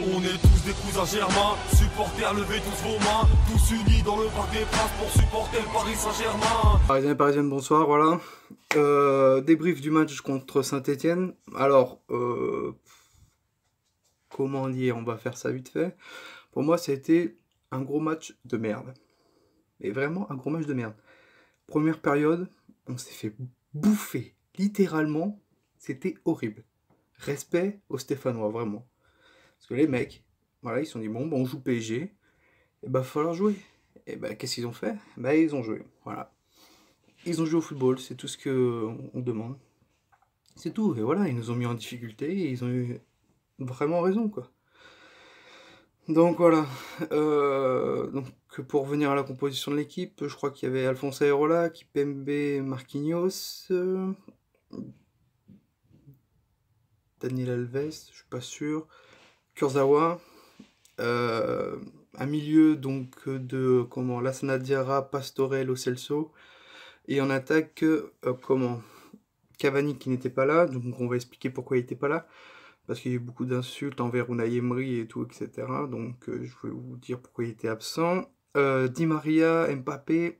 On est tous des cousins germains, supporters, levez tous vos mains, tous unis dans le parc des princes pour supporter le Paris Saint-Germain. Parisiens et parisiennes, bonsoir, voilà. Euh, débrief du match contre Saint-Etienne. Alors, euh, comment dire, on va faire ça vite fait. Pour moi, c'était un gros match de merde. Mais vraiment un gros match de merde. Première période, on s'est fait bouffer, littéralement. C'était horrible. Respect aux Stéphanois, vraiment. Parce que les mecs, voilà, ils se sont dit, bon, bon, bah, on joue PSG, et eh bah, falloir jouer. Et eh bah, qu'est-ce qu'ils ont fait Bah, ils ont joué, voilà. Ils ont joué au football, c'est tout ce qu'on demande. C'est tout, et voilà, ils nous ont mis en difficulté, et ils ont eu vraiment raison, quoi. Donc voilà, euh, donc pour revenir à la composition de l'équipe, je crois qu'il y avait Alphonse Aerola, Kipembe Marquinhos, euh, Daniel Alves, je ne suis pas sûr, Kurzawa, à euh, milieu donc de comment la Diarra, Pastorel, Celso, et en attaque euh, comment Cavani qui n'était pas là, donc on va expliquer pourquoi il n'était pas là, parce qu'il y a eu beaucoup d'insultes envers Unai Emery et tout, etc. Donc euh, je vais vous dire pourquoi il était absent. Di Maria, Mbappé.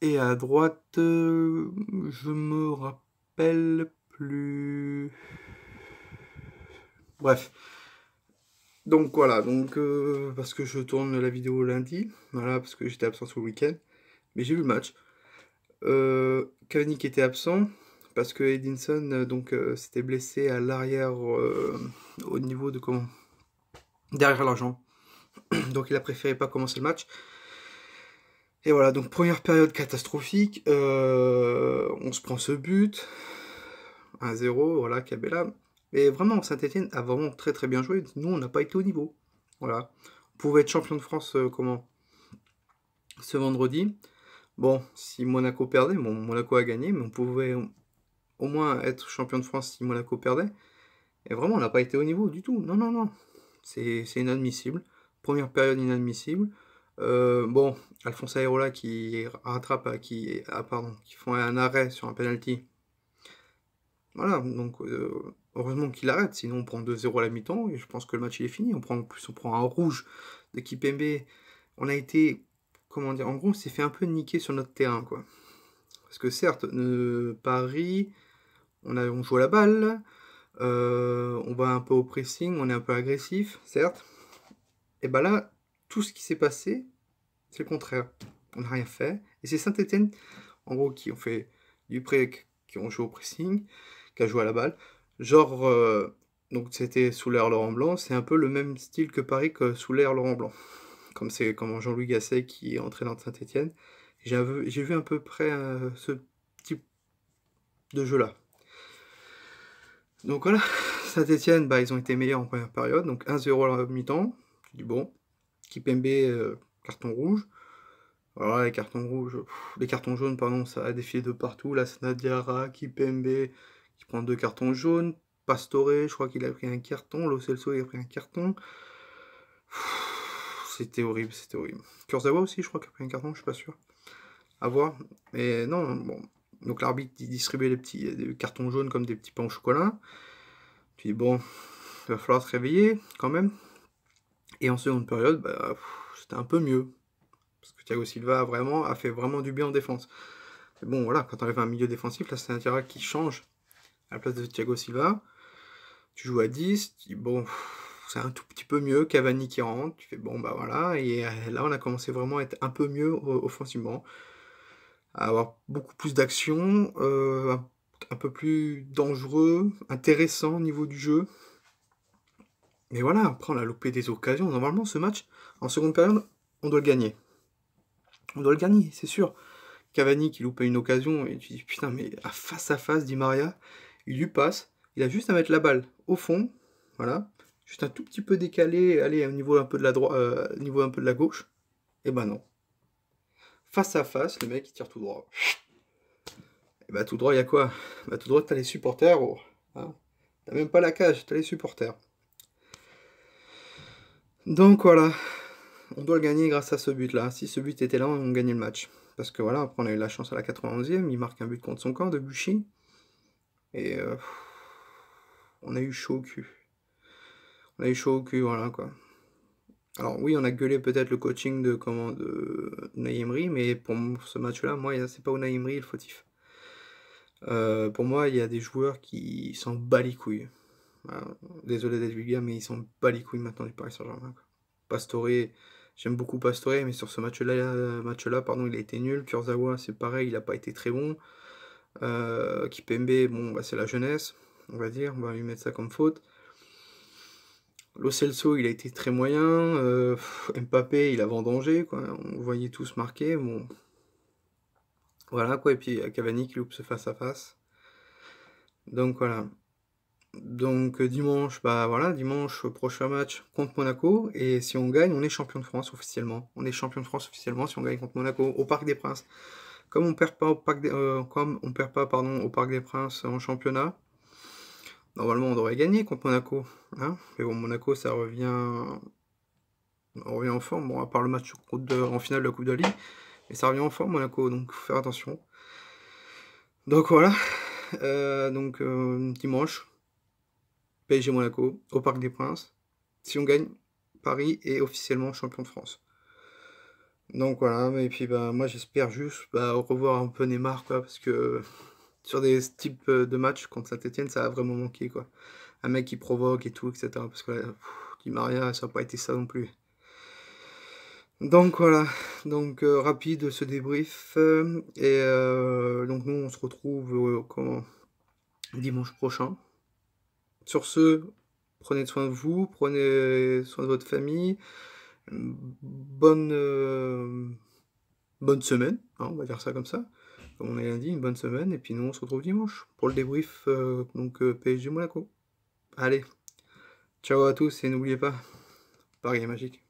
Et à droite, je me rappelle plus. Bref. Donc voilà, donc euh, parce que je tourne la vidéo lundi, voilà, parce que j'étais absent ce week-end, mais j'ai vu le match. Euh, qui était absent, parce que Edinson euh, donc euh, s'était blessé à l'arrière au niveau de comment derrière l'argent. Donc il a préféré pas commencer le match. Et voilà, donc première période catastrophique, on se prend ce but, 1-0, voilà, Cabella. Mais vraiment, Saint-Etienne a vraiment très très bien joué. Nous, on n'a pas été au niveau. Voilà. On pouvait être champion de France euh, comment ce vendredi. Bon, si Monaco perdait, bon, Monaco a gagné, mais on pouvait au moins être champion de France si Monaco perdait. Et vraiment, on n'a pas été au niveau du tout. Non, non, non. C'est inadmissible. Première période inadmissible. Euh, bon, Alphonse Aérola qui rattrape, euh, qui, ah, pardon, qui font un arrêt sur un penalty. Voilà, donc Heureusement qu'il arrête, sinon on prend 2-0 à la mi-temps et je pense que le match il est fini. On prend en plus on prend un rouge de Kipembe. On a été comment dire en gros on s'est fait un peu niquer sur notre terrain quoi. Parce que certes, Paris, on, a, on joue à la balle, euh, on va un peu au pressing, on est un peu agressif, certes. Et ben là, tout ce qui s'est passé, c'est le contraire. On n'a rien fait. Et c'est Saint-Etienne, en gros, qui ont fait du pré, qui ont joué au pressing, qui a joué à la balle, Genre, euh, donc c'était sous l'air Laurent Blanc, c'est un peu le même style que Paris que sous l'air Laurent Blanc. Comme c'est comme Jean-Louis Gasset qui est entraîneur de Saint-Etienne. J'ai vu à peu près euh, ce type de jeu-là. Donc voilà, Saint-Etienne, bah, ils ont été meilleurs en première période, donc 1-0 à la mi-temps. Tu dis bon, Kipembe, mb euh, carton rouge. Voilà, les cartons rouges, les cartons jaunes, pardon, ça a défilé de partout. La Snadiara, Kipembe, prend deux cartons jaunes. Pastore, je crois qu'il a pris un carton. L'Ocelso il a pris un carton. C'était horrible, c'était horrible. Kurzawa aussi, je crois qu'il a pris un carton, je suis pas sûr. À voir. Mais non, bon. Donc l'arbitre distribuait les petits cartons jaunes comme des petits pains au chocolat. Puis bon, il va falloir se réveiller quand même. Et en seconde période, bah, c'était un peu mieux. Parce que Thiago Silva a, vraiment, a fait vraiment du bien en défense. Mais bon, voilà, quand on arrive à un milieu défensif, là, c'est un tirage qui change à la place de Thiago Silva. Tu joues à 10, tu dis, bon, c'est un tout petit peu mieux. Cavani qui rentre, tu fais bon, bah voilà. Et euh, là, on a commencé vraiment à être un peu mieux euh, offensivement, à avoir beaucoup plus d'action, euh, un peu plus dangereux, intéressant au niveau du jeu. Mais voilà, après, on a loupé des occasions. Normalement, ce match, en seconde période, on doit le gagner. On doit le gagner, c'est sûr. Cavani qui loupait une occasion, et tu dis putain, mais à face à face, dit Maria, il lui passe, il a juste à mettre la balle au fond, voilà, juste un tout petit peu décalé, aller au niveau un peu de la droite, euh, au niveau un peu de la gauche, et eh ben non. Face à face, le mec il tire tout droit. Et eh ben tout droit, il y a quoi ben, tout droit, t'as les supporters, hein. t'as même pas la cage, t'as les supporters. Donc voilà, on doit le gagner grâce à ce but-là. Si ce but était là, on gagnait le match. Parce que voilà, après on a eu la chance à la 91e, il marque un but contre son camp de Bouchy, et euh, on a eu chaud au cul. On a eu chaud au cul, voilà quoi. Alors oui, on a gueulé peut-être le coaching de comment de Naïmri, mais pour ce match-là, moi, c'est pas Naïmri le fautif. Euh, pour moi, il y a des joueurs qui s'en bat les hein, désolé d'être vulgaire, mais ils s'en bat les couilles maintenant du Paris Saint-Germain. Pastore, j'aime beaucoup Pastore, mais sur ce match-là, euh, match-là, pardon, il a été nul. Kurzawa, c'est pareil, il a pas été très bon. Qui euh, PMB, bon, bah, c'est la jeunesse, on va dire, on va lui mettre ça comme faute. Lo il a été très moyen. Euh, Mbappé, il a vendangé, quoi. On voyait tous marquer, bon. Voilà, quoi. Et puis euh, Cavani qui loupe face-à-face. -face. Donc, voilà. Donc, dimanche, bah voilà, dimanche, prochain match contre Monaco. Et si on gagne, on est champion de France officiellement. On est champion de France officiellement si on gagne contre Monaco au Parc des Princes. Comme on perd pas au Parc des, euh, comme on perd pas pardon, au Parc des Princes en championnat, normalement on devrait gagner contre Monaco. Hein. Mais bon, Monaco, ça revient, on revient en forme. Bon, à part le match en finale de la Coupe de mais ça revient en forme Monaco, donc faire attention. Donc voilà. Euh, donc euh, dimanche, PSG Monaco au Parc des Princes. Si on gagne, Paris est officiellement champion de France. Donc voilà, et puis bah, moi j'espère juste bah, revoir un peu Neymar, parce que sur des types euh, de matchs contre Saint-Etienne, ça a vraiment manqué, quoi. Un mec qui provoque et tout, etc. Parce que là, Maria, ça n'a pas été ça non plus. Donc voilà, donc euh, rapide ce débrief. Euh, et donc nous, on se retrouve dimanche prochain. Sur ce, prenez soin de vous, prenez soin de votre famille bonne, euh, bonne semaine, hein, on va dire ça comme ça. Comme on est lundi, une bonne semaine, et puis nous on se retrouve dimanche pour le débrief euh, donc euh, PSG Monaco. Allez, ciao à tous et n'oubliez pas, Paris est magique.